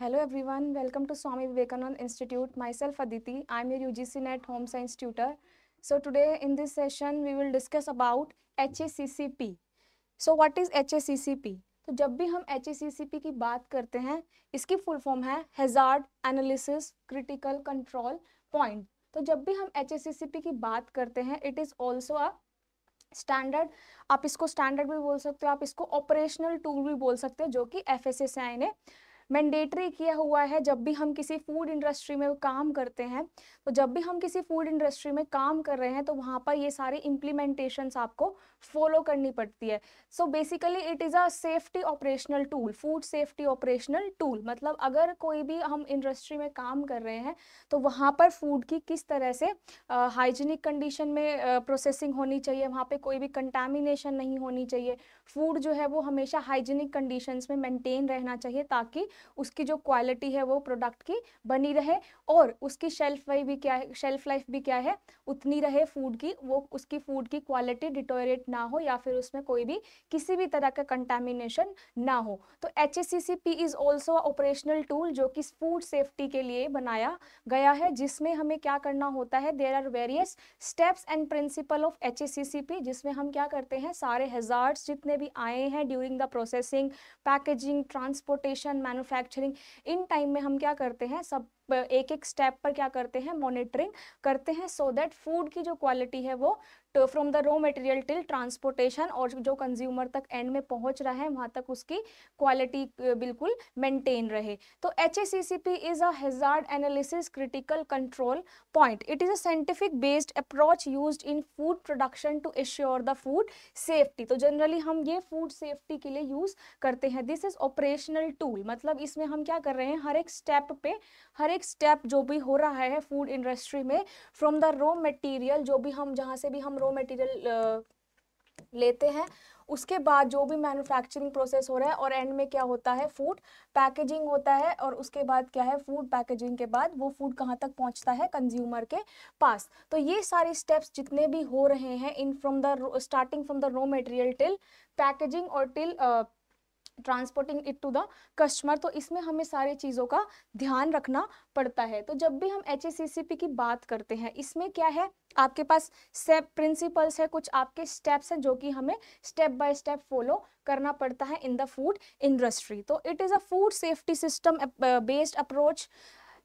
Hello everyone welcome to Swami Vivekananda institute myself Aditi I am your U NET home science tutor so today in this session we will discuss about H A C C P so what is H A C C P तो जब भी हम H A C C P की बात करते हैं इसकी full form है hazard analysis critical control point तो जब भी हम H A C C P की बात करते हैं it is also a standard आप इसको स्टैंडर्ड भी बोल सकते हो आप इसको ऑपरेशनल टूल भी बोल सकते हो जो कि एफ एस एस आई ने मैंडेटरी किया हुआ है जब भी हम किसी फूड इंडस्ट्री में काम करते हैं तो जब भी हम किसी फूड इंडस्ट्री में काम कर रहे हैं तो वहाँ पर ये सारी इम्प्लीमेंटेशन आपको फॉलो करनी पड़ती है so basically it is a safety operational tool food safety operational tool मतलब अगर कोई भी हम इंडस्ट्री में काम कर रहे हैं तो वहाँ पर फूड की किस तरह से हाइजीनिक कंडीशन में प्रोसेसिंग होनी चाहिए वहाँ पे कोई भी कंटेमिनेशन नहीं होनी चाहिए फूड जो है वो हमेशा हाइजीनिक कंडीशंस में मेंटेन रहना चाहिए ताकि उसकी जो क्वालिटी है वो प्रोडक्ट की बनी रहे और उसकी शेल्फ वाइफ भी क्या है शेल्फ लाइफ भी क्या है उतनी रहे फूड की वो उसकी फूड की क्वालिटी डिटोरेट ना हो या फिर उसमें कोई भी किसी भी तरह का कंटेमिनेशन ना हो तो H S C C P is also operational tool जो कि फूड सेफ्टी के लिए बनाया गया है जिसमें हमें क्या करना होता है there are various steps and principle of H S C C P जिसमें हम क्या करते हैं सारे हजार जितने जितने भी आए हैं during the processing packaging transportation manufacturing in time में हम क्या करते हैं सब एक एक स्टेप पर क्या करते हैं मॉनिटरिंग करते हैं सो दैट फूड की जो क्वालिटी है वो from the raw material till transportation और जो कंज्यूमर तक एंड में पहुंच रहा है वहां तक उसकी क्वालिटी uh, बिल्कुल मेंटेन रहे तो H is a hazard analysis critical control point it is a scientific based approach use in food production to assure the food safety तो जनरली हम ये फूड सेफ्टी के लिए यूज़ करते हैं दिस इज़ ऑपरेशनल टूल मतलब इसमें हम क्या कर रहे हैं हर एक स्टेप पे हर एक स्टेप जो भी हो रहा है फूड इंडस्ट्री में फ्रॉम द रॉ मटेरियल जो भी हम जहाँ से भी हम रॉ मटेरियल uh, लेते हैं उसके बाद जो भी मैन्युफैक्चरिंग प्रोसेस हो रहा है और एंड में क्या होता है फूड पैकेजिंग होता है और उसके बाद क्या है फूड पैकेजिंग के बाद वो फूड कहाँ तक पहुँचता है कंज्यूमर के पास तो ये सारे स्टेप्स जितने भी हो रहे हैं in from the starting from the raw material till packaging और till transporting it to the customer तो इसमें हमें सारी चीज़ों का ध्यान रखना पड़ता है तो जब भी हम एच की बात करते हैं इसमें क्या है आपके पास स्टेप प्रिंसिपल्स है कुछ आपके स्टेप्स हैं जो कि हमें स्टेप बाय स्टेप फॉलो करना पड़ता है इन द फूड इंडस्ट्री तो it is a food safety system based approach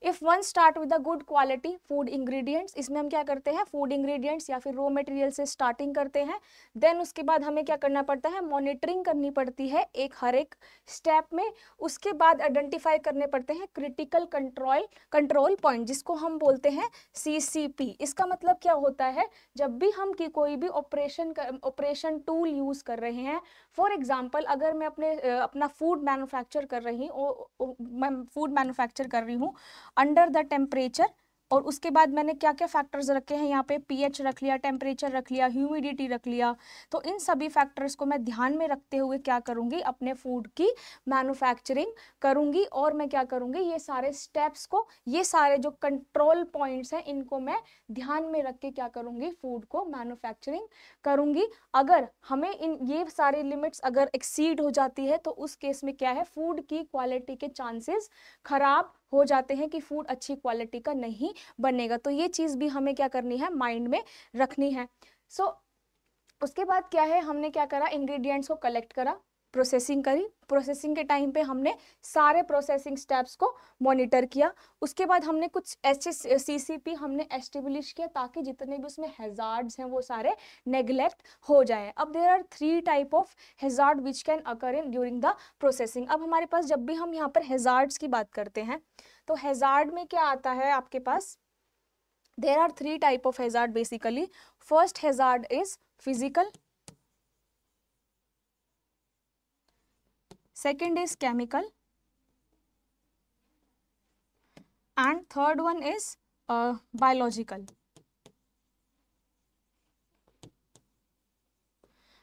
if one start with a good quality food ingredients इसमें हम क्या करते हैं फूड इंग्रेडिएंट्स या फिर रॉ मटेरियल से स्टार्टिंग करते हैं देन उसके बाद हमें क्या करना पड़ता है मॉनिटरिंग करनी पड़ती है एक हर एक स्टेप में उसके बाद आइडेंटिफाई करने पड़ते हैं क्रिटिकल कंट्रोल कंट्रोल पॉइंट जिसको हम बोलते हैं सी इसका मतलब क्या होता है जब भी हम की कोई भी ऑपरेशन ऑपरेशन टूल यूज़ कर रहे हैं फॉर एग्जाम्पल अगर मैं अपने अपना फूड मैनुफैक्चर कर रही हूँ फूड मैनुफैक्चर कर रही हूँ अंडर द टेम्परेचर और उसके बाद मैंने क्या क्या फैक्टर्स रखे हैं यहाँ पे पीएच रख लिया टेम्परेचर रख लिया ह्यूमिडिटी रख लिया तो इन सभी फैक्टर्स को मैं ध्यान में रखते हुए क्या करूँगी अपने फूड की मैन्युफैक्चरिंग करूँगी और मैं क्या करूँगी ये सारे स्टेप्स को ये सारे जो कंट्रोल पॉइंट्स हैं इनको मैं ध्यान में रख के क्या करूँगी फूड को मैनुफैक्चरिंग करूँगी अगर हमें इन ये सारे लिमिट्स अगर एक्सीड हो जाती है तो उस केस में क्या है फूड की क्वालिटी के चांसेस खराब हो जाते हैं कि फूड अच्छी क्वालिटी का नहीं बनेगा तो ये चीज़ भी हमें क्या करनी है माइंड में रखनी है सो so, उसके बाद क्या है हमने क्या करा इंग्रेडिएंट्स को कलेक्ट करा प्रोसेसिंग करी प्रोसेसिंग के टाइम पे हमने सारे प्रोसेसिंग स्टेप्स को मॉनिटर किया उसके बाद हमने कुछ एच एस हमने एस्टेब्लिश किया ताकि जितने भी उसमें हेजार्ड्स हैं वो सारे नेगलेक्ट हो जाए अब there are three type of hazard which can occur in during the processing अब हमारे पास जब भी हम यहाँ पर हेजार्ड्स की बात करते हैं तो हेजार्ड में क्या आता है आपके पास there are three type of hazard basically first hazard is physical second is chemical and third one is uh, biological.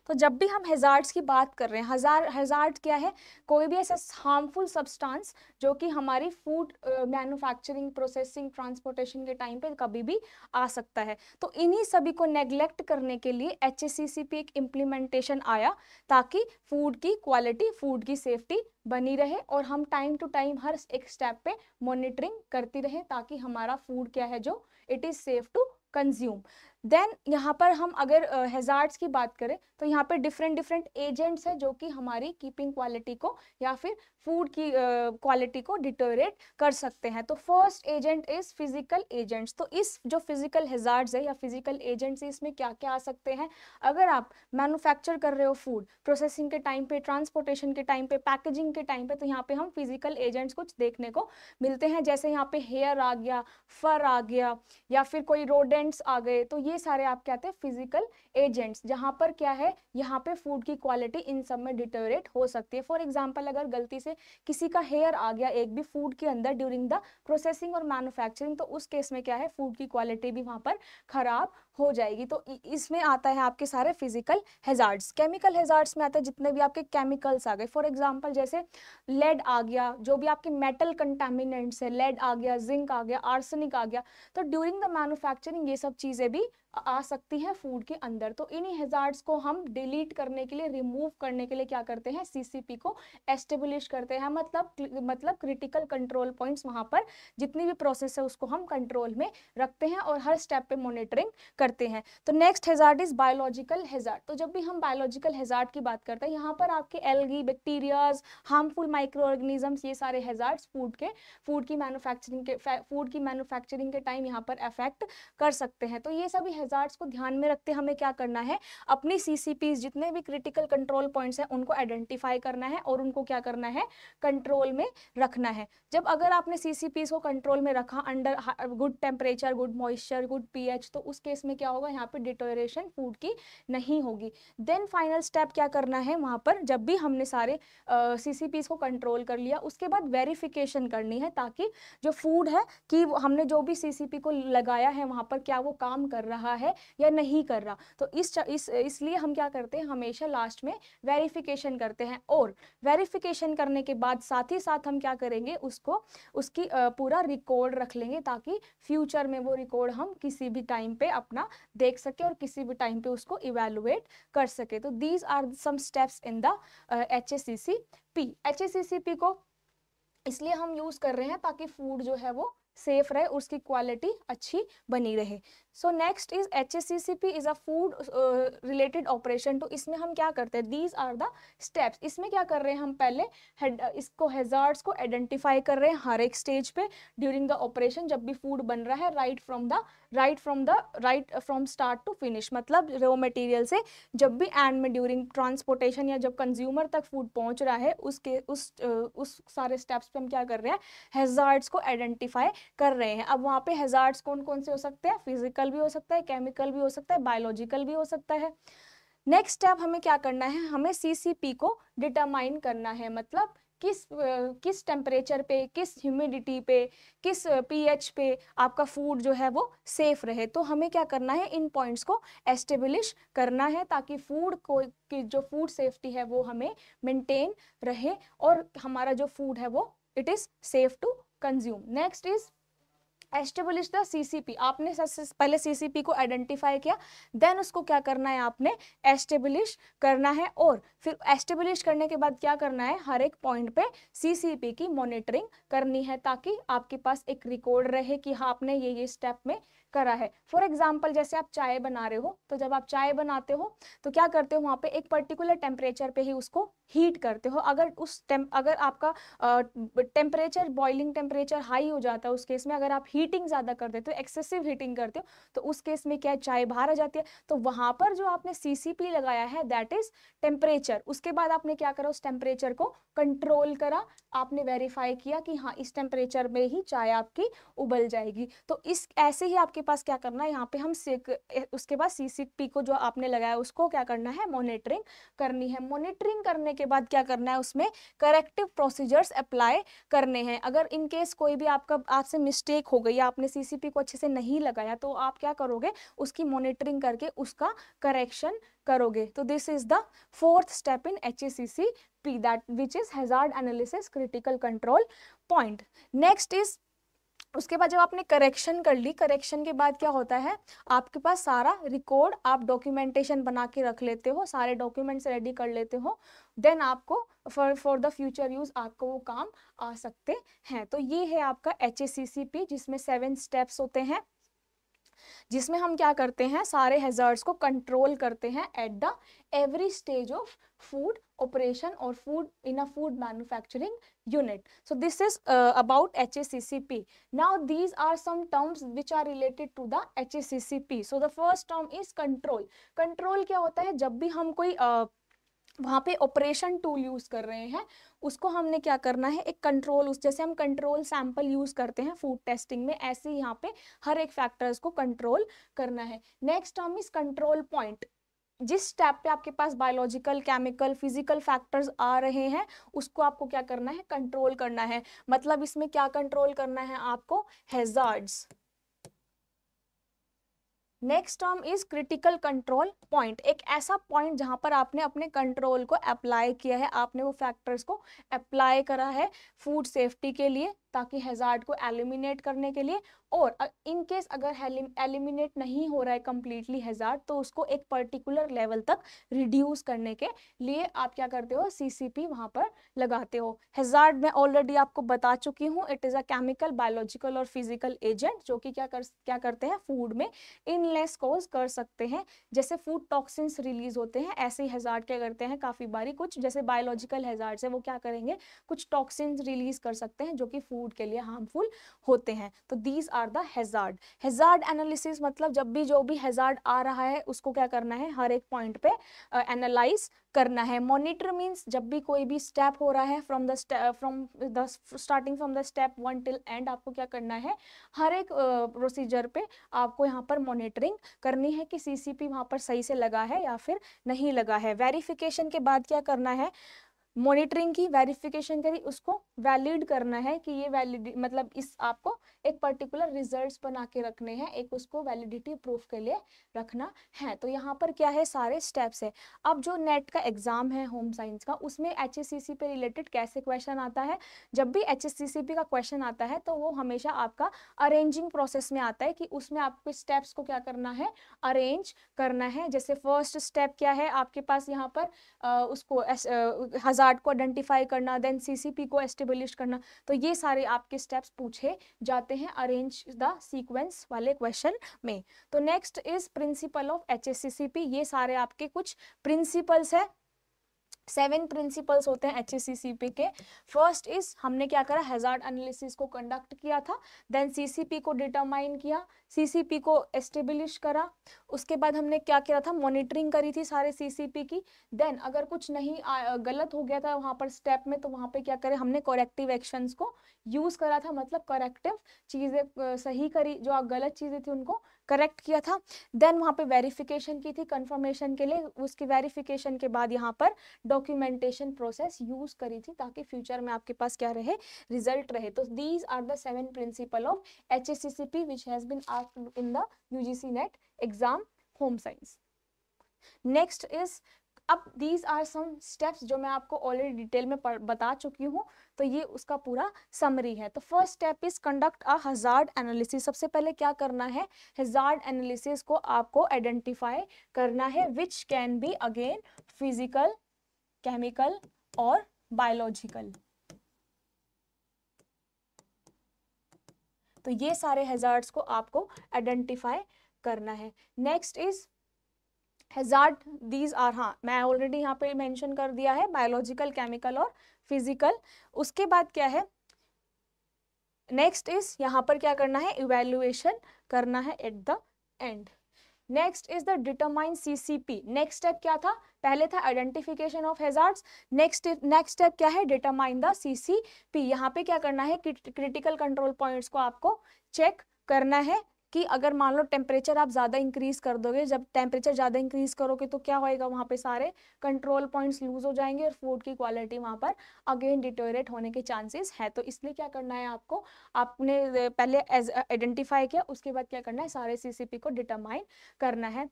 तो जब भी हम हेजार्ड्स की बात कर रहे हैं हजार हेजार्ड क्या है कोई भी ऐसा हार्मफुल सब्सटेंस जो कि हमारी फूड मैन्युफैक्चरिंग प्रोसेसिंग ट्रांसपोर्टेशन के टाइम पे कभी भी आ सकता है तो इन्हीं सभी को नेग्लेक्ट करने के लिए एच पे एक इम्प्लीमेंटेशन आया ताकि फूड की क्वालिटी फूड की सेफ्टी बनी रहे और हम टाइम टू टाइम हर एक स्टेप पे मॉनिटरिंग करती रहे ताकि हमारा फूड क्या है जो it is safe to consume then यहाँ पर हम अगर हेजार्ड्स uh, की बात करें तो यहाँ पे डिफरेंट डिफरेंट एजेंट्स हैं जो कि हमारी कीपिंग क्वालिटी को या फिर फूड की क्वालिटी uh, को डिटोरेट कर सकते हैं तो first agent is physical agents तो इस जो फिजिकल हेजार्ड्स है या फिजिकल एजेंट्स इसमें क्या क्या आ सकते हैं अगर आप मैनुफैक्चर कर रहे हो फूड प्रोसेसिंग के टाइम पे ट्रांसपोर्टेशन के टाइम पे पैकेजिंग के टाइम पे तो यहाँ पे हम फिजिकल एजेंट्स कुछ देखने को मिलते हैं जैसे यहाँ पे हेयर आ गया फर आ गया या फिर कोई रोडेंट्स आ गए तो ये ये सारे आप क्या थे फिजिकल एजेंट्स जहाँ पर क्या है यहाँ पे फूड की क्वालिटी इन सब में डिटोरेट हो सकती है फॉर एग्जाम्पल अगर गलती से किसी का हेयर आ गया एक भी फूड के अंदर ड्यूरिंग द प्रोसेसिंग और मैनुफैक्चरिंग तो उस केस में क्या है फूड की क्वालिटी भी वहाँ पर खराब हो जाएगी तो इसमें आता है आपके सारे फिजिकल हेजार्ड्स केमिकल हेजार्ड्स में आता है जितने भी आपके केमिकल्स आ गए फॉर एग्जाम्पल जैसे लेड आ गया जो भी आपके मेटल कंटेमिनेंट्स है लेड आ गया जिंक आ गया आर्सनिक आ गया तो ड्यूरिंग द मैनुफैक्चरिंग ये सब चीज़ें भी आ सकती हैं फूड के अंदर तो इन्हीं हेजार्ड्स को हम डिलीट करने के लिए रिमूव करने के लिए क्या करते हैं सीसीपी को एस्टेब्लिश करते हैं मतलब मतलब क्रिटिकल कंट्रोल पॉइंट्स वहां पर जितनी भी प्रोसेस है उसको हम कंट्रोल में रखते हैं और हर स्टेप पे मॉनिटरिंग करते हैं तो next hazard is biological hazard तो जब भी हम बायोलॉजिकल हेजार्ड की बात करते हैं यहाँ पर आपके algae bacterias harmful micro organisms ये सारे हेजार्ड फूड के फूड की मैनुफैक्चरिंग के फूड की मैनुफैक्चरिंग के टाइम यहाँ पर अफेक्ट कर सकते हैं तो ये सभी हैजार्ड्स को ध्यान में रखते हमें क्या करना है अपनी सीसीपी जितने भी क्रिटिकल कंट्रोल पॉइंट्स हैं उनको आइडेंटिफाई करना है और उनको क्या करना है कंट्रोल में रखना है जब अगर आपने सीसीपीज को कंट्रोल में रखा under good temperature good moisture good P तो उस केस में क्या होगा यहाँ पे डिटोरेशन फूड की नहीं होगी देन फाइनल स्टेप क्या करना है वहाँ पर जब भी हमने सारे सीसीपीज uh, को कंट्रोल कर लिया उसके बाद वेरिफिकेशन करनी है ताकि जो फूड है कि हमने जो भी सीसीपी को लगाया है वहाँ पर क्या वो काम कर रहा रहा है या नहीं कर रहा तो इस इस इसलिए हम क्या करते हैं हमेशा लास्ट में वेरिफिकेशन करते हैं और वेरिफिकेशन करने के बाद साथ ही साथ हम क्या करेंगे उसको उसकी पूरा रिकॉर्ड रख लेंगे ताकि फ्यूचर में वो रिकॉर्ड हम किसी भी टाइम पे अपना देख सके और किसी भी टाइम पे उसको इवेलुएट कर सके तो these are some steps in the H S C P H S C P को इसलिए हम यूज़ कर रहे हैं ताकि फूड जो है वो सेफ रहे उसकी क्वालिटी अच्छी बनी रहे so next is H S C C P is a food related operation तो इसमें हम क्या करते हैं दीज आर द स्टेप्स इसमें क्या कर रहे हैं हम पहले हेड uh, इसको हेजार्ड्स को आइडेंटिफाई कर रहे हैं हर एक स्टेज पे ड्यूरिंग द ऑपरेशन जब भी फूड बन रहा है right from the right from the right from start to finish मतलब रॉ मटेरियल से जब भी एंड में ड्यूरिंग ट्रांसपोर्टेशन या जब कंज्यूमर तक फूड पहुंच रहा है उसके उस uh, उस सारे स्टेप्स पे हम क्या कर रहे हैं हेजार्ड्स को आइडेंटिफाई कर रहे हैं अब वहाँ पे हेजार्ड्स कौन कौन से हो सकते हैं फिजिकल फिजिकल भी हो सकता है केमिकल भी हो सकता है बायोलॉजिकल भी हो सकता है नेक्स्ट स्टेप हमें क्या करना है हमें सीसीपी को डिटरमाइन करना है मतलब किस किस टेम्परेचर पे किस ह्यूमिडिटी पे किस पीएच पे आपका फूड जो है वो सेफ रहे तो हमें क्या करना है इन पॉइंट्स को एस्टेब्लिश करना है ताकि फूड को की जो फूड सेफ्टी है वो हमें मेंटेन रहे और हमारा जो फूड है वो it is safe to consume next is establish the CCP आपने सबसे पहले सीसीपी को आइडेंटिफाई किया देन उसको क्या करना है आपने एस्टेब्लिश करना है और फिर एस्टेब्लिश करने के बाद क्या करना है हर एक पॉइंट पे सीसीपी की मॉनिटरिंग करनी है ताकि आपके पास एक रिकॉर्ड रहे कि हाँ आपने ये ये स्टेप में करा है फॉर एग्जाम्पल जैसे आप चाय बना रहे हो तो जब आप चाय बनाते हो तो क्या करते हो वहाँ पे एक पर्टिकुलर टेम्परेचर पे ही उसको हीट करते हो अगर उस टेम अगर आपका टेम्परेचर बॉइलिंग टेम्परेचर हाई हो जाता है उस केस में अगर आप हीटिंग ज़्यादा कर देते हो एक्सेसिव हीटिंग करते हो तो उस केस में क्या चाय बाहर आ जाती है तो वहाँ पर जो आपने सी लगाया है दैट इज टेम्परेचर उसके बाद आपने क्या करा उस टेम्परेचर को कंट्रोल करा आपने वेरीफाई किया कि हाँ इस टेम्परेचर में ही चाय आपकी उबल जाएगी तो इस ऐसे ही आपकी आपके पास क्या करना है यहाँ पे हम सिक उसके बाद सी सिक पी को जो आपने लगाया उसको क्या करना है मॉनिटरिंग करनी है मॉनिटरिंग करने के बाद क्या करना है उसमें करेक्टिव प्रोसीजर्स अप्लाई करने हैं अगर इन केस कोई भी आपका आपसे मिस्टेक हो गई या आपने सीसीपी को अच्छे से नहीं लगाया तो आप क्या करोगे उसकी मॉनिटरिंग करके उसका करेक्शन करोगे तो this is the fourth step in H A C C P that which is hazard analysis critical control point next is उसके बाद जब आपने करेक्शन कर ली करेक्शन के बाद क्या होता है आपके पास सारा रिकॉर्ड आप डॉक्यूमेंटेशन बना के रख लेते हो सारे डॉक्यूमेंट्स रेडी कर लेते हो देन आपको for for the future use आपको वो काम आ सकते हैं तो ये है आपका एच जिसमें सेवन स्टेप्स होते हैं जिसमें हम क्या करते हैं सारे हेजर्ड्स को कंट्रोल करते हैं at the every stage of food operation or food in a food manufacturing unit. So this is uh, about HACCP. Now these are some terms which are related to the HACCP. So the first term is control. Control kya hota hai jab bhi hum koi uh, वहाँ पे operation tool use कर रहे हैं उसको हमने क्या करना है एक कंट्रोल उस जैसे हम कंट्रोल सैंपल यूज़ करते हैं फूड टेस्टिंग में ऐसे यहाँ पे हर एक फैक्टर्स को कंट्रोल करना है next term is control point जिस स्टेप पे आपके पास बायोलॉजिकल केमिकल फिजिकल फैक्टर्स आ रहे हैं उसको आपको क्या करना है कंट्रोल करना है मतलब इसमें क्या कंट्रोल करना है आपको hazards next term is critical control point एक ऐसा पॉइंट जहां पर आपने अपने कंट्रोल को अप्लाई किया है आपने वो फैक्टर्स को अप्लाई करा है फूड सेफ्टी के लिए ताकि हैज़ार्ड को एलिमिनेट करने के लिए और इन केस अगर एलिमिनेट नहीं हो रहा है कम्प्लीटली हैज़ार्ड तो उसको एक पर्टिकुलर लेवल तक रिड्यूस करने के लिए आप क्या करते हो सीसीपी वहाँ पर लगाते हो हैज़ार्ड मैं ऑलरेडी आपको बता चुकी हूँ it is a chemical biological और फिजिकल एजेंट जो कि क्या कर क्या करते हैं फूड में इनलेस कॉज कर सकते हैं जैसे फूड टॉक्सिन्स रिलीज होते हैं ऐसे ही हैज़ार्ड क्या करते हैं काफ़ी बारी कुछ जैसे बायोलॉजिकल हैज़ार्ड से वो क्या करेंगे कुछ टॉक्सिन रिलीज कर सकते हैं जो कि फूड फूड के लिए हार्मफुल होते हैं तो these are the hazard hazard analysis मतलब जब भी जो भी हेजार्ड आ रहा है उसको क्या करना है हर एक पॉइंट पे एनालाइज uh, करना है मॉनिटर मीन्स जब भी कोई भी स्टेप हो रहा है from the from the starting from the step one till end आपको क्या करना है हर एक प्रोसीजर uh, पे आपको यहाँ पर मॉनिटरिंग करनी है कि सीसीपी सी वहाँ पर सही से लगा है या फिर नहीं लगा है वेरिफिकेशन के बाद क्या करना है uh, मॉनिटरिंग की वेरिफिकेशन करी उसको वैलिड करना है कि ये वैलिड मतलब इस आपको एक पर्टिकुलर रिजल्ट्स बना के रखने हैं एक उसको वैलिडिटी प्रूफ के लिए रखना है तो यहाँ पर क्या है सारे स्टेप्स है अब जो नेट का एग्जाम है होम साइंस का उसमें एच पे रिलेटेड कैसे क्वेश्चन आता है जब भी एच का क्वेश्चन आता है तो वो हमेशा आपका अरेंजिंग प्रोसेस में आता है कि उसमें आपको स्टेप्स को क्या करना है अरेंज करना है जैसे फर्स्ट स्टेप क्या है आपके पास यहाँ पर आ, उसको हजार गार्ड को आइडेंटिफाई करना देन सीसीपी को एस्टेब्लिश करना तो ये सारे आपके स्टेप्स पूछे जाते हैं अरेंज द सीक्वेंस वाले क्वेश्चन में तो next is principle of H ये सारे आपके कुछ प्रिंसिपल्स है सेवन प्रिंसिपल्स होते हैं एच के फर्स्ट इज हमने क्या करा हेजार्ड एनालिसिस को कंडक्ट किया था देन सीसीपी को डिटरमाइन किया सीसीपी को एस्टेब्लिश करा उसके बाद हमने क्या किया था मॉनिटरिंग करी थी सारे सीसीपी की देन अगर कुछ नहीं आ, गलत हो गया था वहाँ पर स्टेप में तो वहाँ पे क्या करें हमने करेक्टिव एक्शंस को यूज़ करा था मतलब करेक्टिव चीज़ें सही करी जो गलत चीज़ें थी उनको करेक्ट किया था देन वहाँ पे वेरिफिकेशन की थी कंफर्मेशन के लिए उसकी वेरिफिकेशन के बाद यहाँ पर डॉक्यूमेंटेशन प्रोसेस यूज़ करी थी ताकि फ्यूचर में आपके पास क्या रहे रिजल्ट रहे तो these are the seven principle of H S C C P which has been asked in the UGC NET exam home science. Next is अब दीज आर सम स्टेप्स जो मैं आपको ऑलरेडी डिटेल में बता चुकी हूँ तो ये उसका पूरा समरी है तो first step is conduct a hazard analysis सबसे पहले क्या करना है हजार्ड एनालिसिस को आपको आइडेंटिफाई करना है which can be again physical chemical और बायोलॉजिकल तो ये सारे हैज़ार्ड्स को आपको आइडेंटिफाई करना है next is hazard these are हाँ मैं ऑलरेडी यहाँ पे मेंशन कर दिया है बायोलॉजिकल केमिकल और फिजिकल उसके बाद क्या है नेक्स्ट इज यहाँ पर क्या करना है इवेल्युएशन करना है at the end next is the determine CCP next step क्या था पहले था identification of hazard next next step क्या है डिटरमाइन द सीसीपी यहाँ पे क्या करना है क्रिटिकल कंट्रोल पॉइंट्स को आपको चेक करना है कि अगर मान लो टेम्परेचर आप ज़्यादा इंक्रीज़ कर दोगे जब टेम्परेचर ज़्यादा इंक्रीज़ करोगे तो क्या होएगा वहाँ पे सारे कंट्रोल पॉइंट्स लूज हो जाएंगे और फूड की क्वालिटी वहाँ पर अगेन डिटोरेट होने के चांसेस है तो इसलिए क्या करना है आपको आपने पहले एज आइडेंटिफाई किया उसके बाद क्या करना है सारे सीसीपी को डिटरमाइन करना है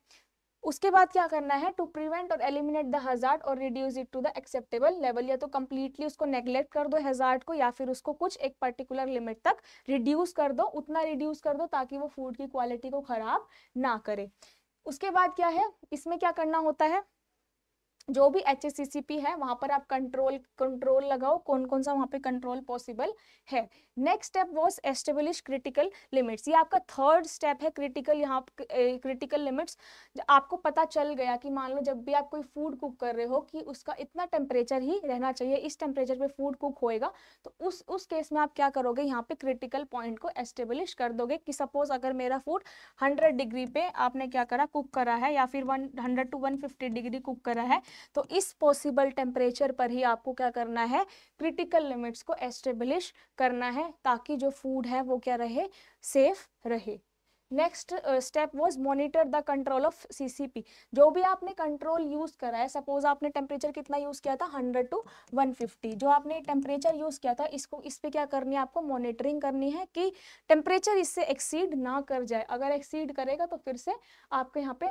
उसके बाद क्या करना है टू प्रिवेंट और एलिमिनेट द हजार्ड और reduce it to the acceptable level या तो कम्प्लीटली उसको नेग्लेक्ट कर दो हजार्ड को या फिर उसको कुछ एक पर्टिकुलर लिमिट तक रिड्यूस कर दो उतना रिड्यूस कर दो ताकि वो फूड की क्वालिटी को खराब ना करे उसके बाद क्या है इसमें क्या करना होता है जो भी एच है वहां पर आप कंट्रोल कंट्रोल लगाओ कौन कौन सा वहां पे कंट्रोल पॉसिबल है next step was establish critical limits ये आपका थर्ड स्टेप है क्रिटिकल यहाँ क्रिटिकल लिमिट्स आपको पता चल गया कि मान लो जब भी आप कोई फूड कुक कर रहे हो कि उसका इतना टेम्परेचर ही रहना चाहिए इस टेम्परेचर पे फूड कुक होएगा तो उस उस केस में आप क्या करोगे यहाँ पे क्रिटिकल पॉइंट को एस्टेब्लिश कर दोगे कि सपोज अगर मेरा फूड हंड्रेड डिग्री पे आपने क्या करा कुक करा है या फिर one hundred to one fifty degree cook करा है तो इस पॉसिबल टेम्परेचर पर ही आपको क्या करना है क्रिटिकल लिमिट्स को एस्टेब्लिश करना है ताकि जो फूड है वो क्या रहे सेफ रहे next step was monitor the control of CCP जो भी आपने कंट्रोल यूज़ करा है सपोज आपने टेम्परेचर कितना यूज़ किया था 100 टू 150 जो आपने टेम्परेचर यूज़ किया था इसको इस पर क्या करनी है आपको मॉनिटरिंग करनी है कि टेम्परेचर इससे एक्सीड ना कर जाए अगर एक्सीड करेगा तो फिर से आपके यहाँ पे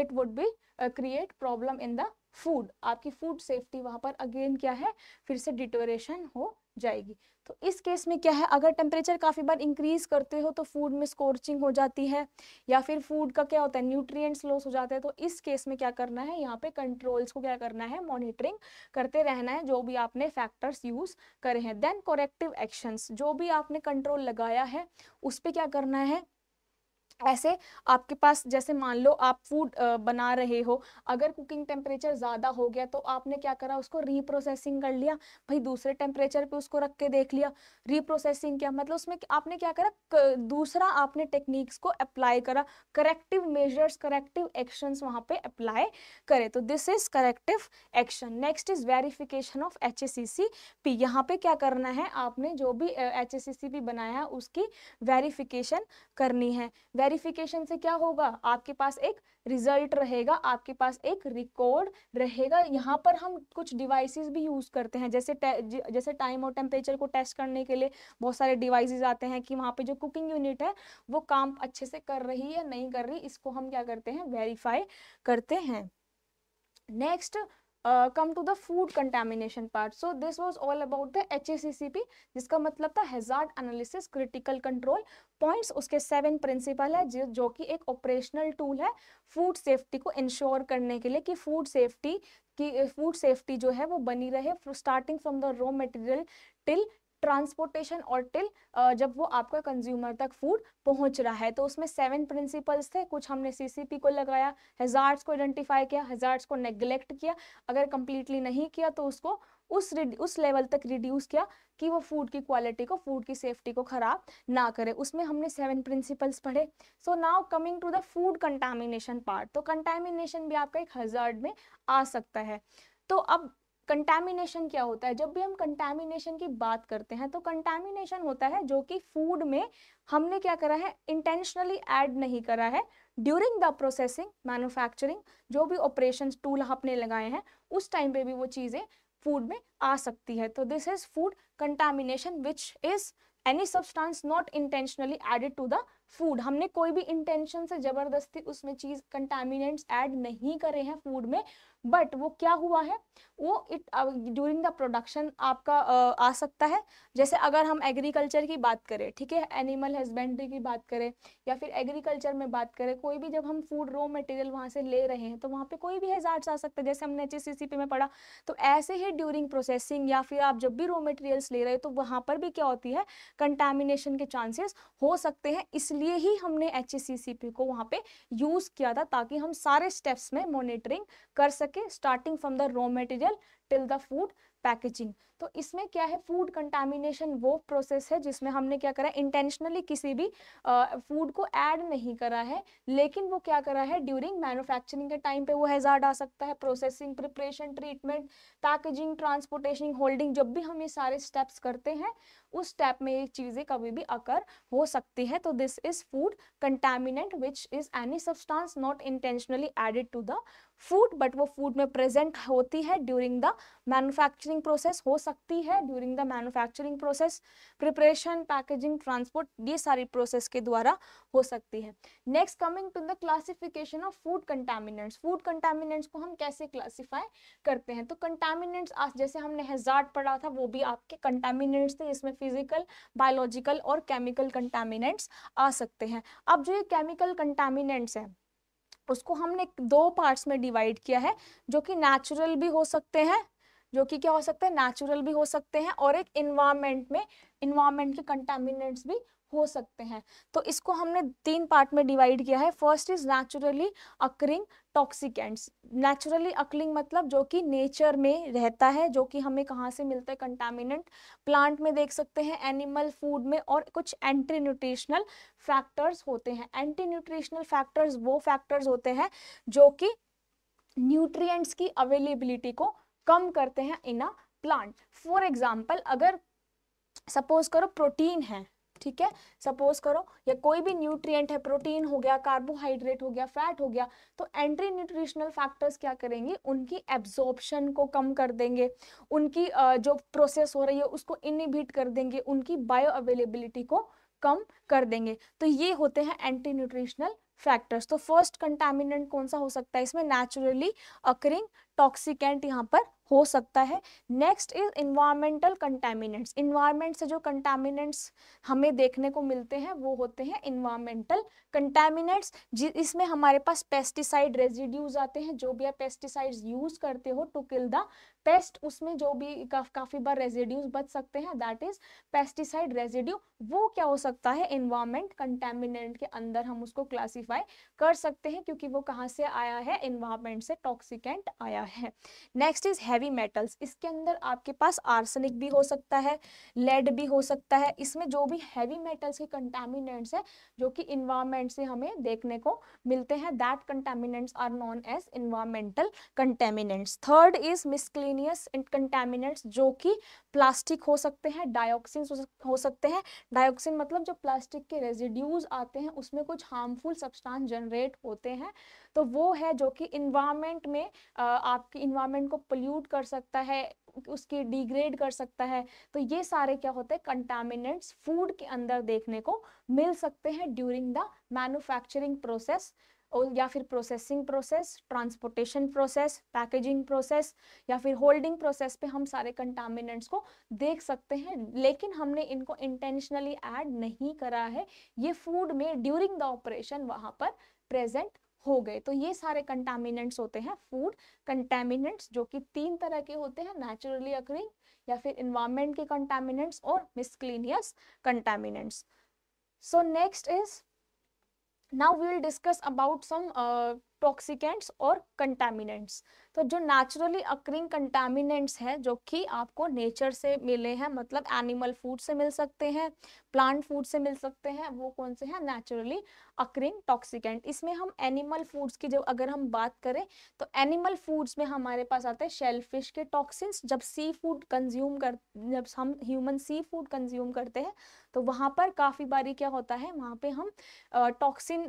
it would be create problem in the food आपकी फूड सेफ्टी वहां पर अगेन क्या है फिर से डिटोरेशन हो जाएगी तो इस केस में क्या है अगर टेम्परेचर काफ़ी बार इंक्रीज करते हो तो फूड में स्कोर्चिंग हो जाती है या फिर फूड का क्या होता है न्यूट्रिएंट्स लॉस हो जाते हैं तो इस केस में क्या करना है यहाँ पे कंट्रोल्स को क्या करना है मॉनिटरिंग करते रहना है जो भी आपने फैक्टर्स यूज़ करे हैं देन कोरेक्टिव एक्शन जो भी आपने कंट्रोल लगाया है उस पर क्या करना है ऐसे आपके पास जैसे मान लो आप फूड बना रहे हो अगर कुकिंग टेम्परेचर ज़्यादा हो गया तो आपने क्या करा उसको रीप्रोसेसिंग कर लिया भाई दूसरे टेम्परेचर पे उसको रख के देख लिया रीप्रोसेसिंग किया मतलब उसमें आपने क्या करा दूसरा आपने टेक्निक्स को अप्लाई करा करेक्टिव मेजर्स करेक्टिव एक्शंस वहाँ पे अप्लाई करे तो this is corrective action next is verification of H S C P यहाँ पे क्या करना है आपने जो भी एच एस सी सी बनाया है उसकी वेरिफिकेशन करनी है वेरिफिकेशन से क्या होगा आपके पास एक रिजल्ट रहेगा आपके पास एक रिकॉर्ड रहेगा यहाँ पर हम कुछ डिवाइसेस भी यूज़ करते हैं जैसे जैसे टाइम और टेम्परेचर को टेस्ट करने के लिए बहुत सारे डिवाइसेस आते हैं कि वहाँ पे जो कुकिंग यूनिट है वो काम अच्छे से कर रही है नहीं कर रही इसको हम क्या करते हैं वेरीफाई करते हैं next come to the food contamination part so this was all about the H A C C P जिसका मतलब था hazard analysis critical control points उसके सेवन प्रिंसिपल है जो, जो कि एक ऑपरेशनल टूल है फूड सेफ्टी को इंश्योर करने के लिए कि फूड सेफ्टी की फूड सेफ्टी जो है वो बनी रहे starting from the raw material till transportation और टिल जब वो आपका कंज्यूमर तक फूड पहुंच रहा है तो उसमें सेवन प्रिंसिपल्स थे कुछ हमने सीसीपी को लगाया हजार्ड्स को आइडेंटिफाई किया हजार्ड्स को नेग्लेक्ट किया अगर कंप्लीटली नहीं किया तो उसको उस उस लेवल तक रिड्यूस किया कि वो फूड की क्वालिटी को फूड की सेफ्टी को खराब ना करे उसमें हमने सेवन प्रिंसिपल्स पढ़े so now coming to the food contamination part तो कंटामिनेशन भी आपका एक हजार्ड में आ सकता है तो अब कंटेमिनेशन क्या होता है जब भी हम कंटेमिनेशन की बात करते हैं तो कंटेमिनेशन होता है जो कि फूड में हमने क्या करा है इंटेंशनली ऐड नहीं करा है ड्यूरिंग द प्रोसेसिंग मैन्युफैक्चरिंग जो भी ऑपरेशन टूल आपने लगाए हैं उस टाइम पे भी वो चीज़ें फूड में आ सकती है तो this is food contamination which is any substance not intentionally added to the food हमने कोई भी इंटेंशन से ज़बरदस्ती उसमें चीज़ कंटामिनेंट्स ऐड नहीं करे हैं फूड में बट वो क्या हुआ है वो इट ड्यूरिंग द प्रोडक्शन आपका uh, आ सकता है जैसे अगर हम एग्रीकल्चर की बात करें ठीक है एनिमल हस्बेंड्री की बात करें या फिर एग्रीकल्चर में बात करें कोई भी जब हम फूड रॉ मटेरियल वहाँ से ले रहे हैं तो वहाँ पे कोई भी हेजार्ड्स आ सकते हैं जैसे हमने एच में पढ़ा तो ऐसे ही ड्यूरिंग प्रोसेसिंग या फिर आप जब भी रॉ मटेरियल्स ले रहे हो तो वहाँ पर भी क्या होती है कंटेमिनेशन के चांसेस हो सकते हैं इसलिए ही हमने एच को वहाँ पर यूज़ किया था ताकि हम सारे स्टेप्स में मोनिटरिंग कर सकें सके starting from the raw material till the food packaging तो इसमें क्या है फूड कंटामिनेशन वो प्रोसेस है जिसमें हमने क्या करा इंटेंशनली किसी भी फूड को ऐड नहीं करा है लेकिन वो क्या करा है ड्यूरिंग मैन्युफैक्चरिंग के टाइम पे वो हैजार्ड आ सकता है processing preparation treatment packaging transportation holding जब भी हम ये सारे स्टेप्स करते हैं उस स्टेप में ये चीज़ें कभी भी अकर हो सकती है तो this is food contaminant which is any substance not intentionally added to the food but वो फूड में प्रेजेंट होती है ड्यूरिंग द मैन्युफैक्चरिंग प्रोसेस हो सकती है during the manufacturing process preparation packaging transport ये सारी प्रोसेस के द्वारा हो सकती है next coming to the classification of food contaminants food contaminants को हम कैसे क्लासीफाई करते हैं तो कंटामिनेंट्स आज जैसे हमने हेजार्ट पढ़ा था वो भी आपके कंटामिनेंट्स थे इसमें फिजिकल बायोलॉजिकल और केमिकल कंटामिनेंट्स आ सकते हैं अब जो ये केमिकल कंटामिनेंट्स हैं उसको हमने दो पार्ट्स में डिवाइड किया है जो कि नेचुरल भी हो सकते हैं जो कि क्या हो सकते हैं नेचुरल भी हो सकते हैं और एक इन्वायरमेंट में इन्वायरमेंट के कंटामिनेंट्स भी हो सकते हैं तो इसको हमने तीन पार्ट में डिवाइड किया है first is naturally occurring toxicants naturally occurring मतलब जो कि नेचर में रहता है जो कि हमें कहाँ से मिलता है कंटामिनेंट प्लांट में देख सकते हैं एनिमल फूड में और कुछ एंटी न्यूट्रिशनल फैक्टर्स होते हैं एंटी न्यूट्रिशनल फैक्टर्स वो फैक्टर्स होते हैं जो कि न्यूट्रिएंट्स की अवेलेबिलिटी को कम करते हैं in a plant for example अगर सपोज करो प्रोटीन है ठीक है सपोज करो या कोई भी न्यूट्रिएंट है प्रोटीन हो गया कार्बोहाइड्रेट हो गया फैट हो गया तो एंट्री न्यूट्रिशनल फैक्टर्स क्या करेंगे उनकी एब्जॉर्बशन को कम कर देंगे उनकी जो प्रोसेस हो रही है उसको इनिबिट कर देंगे उनकी बायो अवेलेबिलिटी को कम कर देंगे तो ये होते हैं एंटी न्यूट्रिशनल फैक्टर्स तो फर्स्ट कंटामिनेंट कौन सा हो सकता है इसमें नेचुरली अकरिंग टॉक्सिकेंट यहाँ पर हो सकता है next is environmental contaminants environment से जो कंटेमिनेंट्स हमें देखने को मिलते हैं वो होते हैं इन्वायरमेंटल कंटेमिनेंट्स इसमें हमारे पास पेस्टिसाइड रेजिड्यूज आते हैं जो भी आप पेस्टिसाइड्स यूज करते हो टू किल द पेस्ट उसमें जो भी का, काफ़ी बार रेजिड्यूज बच सकते हैं दैट इज पेस्टिसाइड रेजिड्यू वो क्या हो सकता है इन्वायरमेंट कंटेमिनेंट के अंदर हम उसको क्लासीफाई कर सकते हैं क्योंकि वो कहाँ से आया है इन्वायरमेंट से टॉक्सिकेंट आया है नेक्स्ट इज हैवी मेटल्स इसके अंदर आपके पास आर्सनिक भी हो सकता है लेड भी हो सकता है इसमें जो भी हैवी मेटल्स के कंटेमिनेंट्स है जो कि इन्वायरमेंट से हमें देखने को मिलते हैं that contaminants are known as environmental contaminants third is मिसक्लीन मिसलेनियस एंड कंटेमिनेंट्स जो कि प्लास्टिक हो सकते हैं डायऑक्सिन हो सकते हैं डायऑक्सिन मतलब जो प्लास्टिक के रेजिड्यूज आते हैं उसमें कुछ हार्मफुल सब्सटेंस जनरेट होते हैं तो वो है जो कि इन्वायरमेंट में आपके इन्वायरमेंट को पोल्यूट कर सकता है उसकी डिग्रेड कर सकता है तो ये सारे क्या होते हैं कंटामिनेंट्स फूड के अंदर देखने को मिल सकते हैं ड्यूरिंग द मैन्युफैक्चरिंग प्रोसेस और या फिर processing process transportation process packaging process या फिर होल्डिंग प्रोसेस पे हम सारे कंटामिनेंट्स को देख सकते हैं लेकिन हमने इनको इंटेंशनली ऐड नहीं करा है ये फूड में ड्यूरिंग द ऑपरेशन वहाँ पर प्रेजेंट हो गए तो ये सारे कंटामिनेंट्स होते हैं फूड कंटामिनेंट्स जो कि तीन तरह के होते हैं नेचुरली अक्रिंग या फिर इन्वायरमेंट के कंटामिनेंट्स और miscellaneous contaminants so next is Now we will discuss about some uh, toxicants और कंटामिनेंट्स तो जो नेचुरली अक्रिंग कंटामिनेंट्स हैं जो कि आपको नेचर से मिले हैं मतलब एनिमल फूड से मिल सकते हैं प्लांट फूड से मिल सकते हैं वो कौन से हैं नेचुरली अक्रिंग टॉक्सिकेंट इसमें हम एनिमल फूड्स की जब अगर हम बात करें तो एनिमल फूड्स में हमारे पास आते हैं शेल फिश के टॉक्सिन्स जब सी फूड कंज्यूम कर जब हम ह्यूमन सी फूड कंज्यूम करते हैं तो वहाँ पर काफ़ी बारी क्या होता है वहाँ पर हम टॉक्सिन